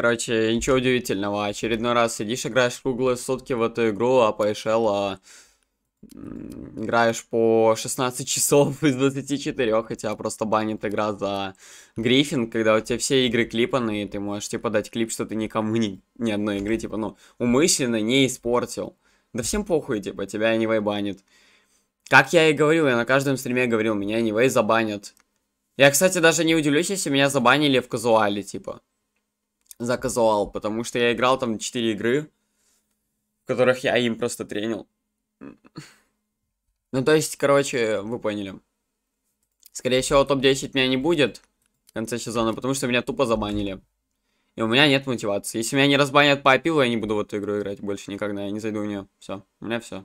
Короче, ничего удивительного. Очередной раз сидишь, играешь в круглые сутки в эту игру, а по Эшел, а... играешь по 16 часов из 24, хотя просто банит игра за гриффин, когда у тебя все игры клипаны, и ты можешь, типа, дать клип, что ты никому ни, ни одной игры, типа, ну, умышленно не испортил. Да всем похуй, типа, тебя anyway банит. Как я и говорил, я на каждом стриме говорил, меня anyway забанят. Я, кстати, даже не удивлюсь, если меня забанили в казуале, типа за казуал, потому что я играл там 4 игры, в которых я им просто тренил. Ну, то есть, короче, вы поняли. Скорее всего, топ-10 меня не будет в конце сезона, потому что меня тупо забанили. И у меня нет мотивации. Если меня не разбанят по апилу, я не буду в эту игру играть больше никогда. Я не зайду в нее. Все. У меня все.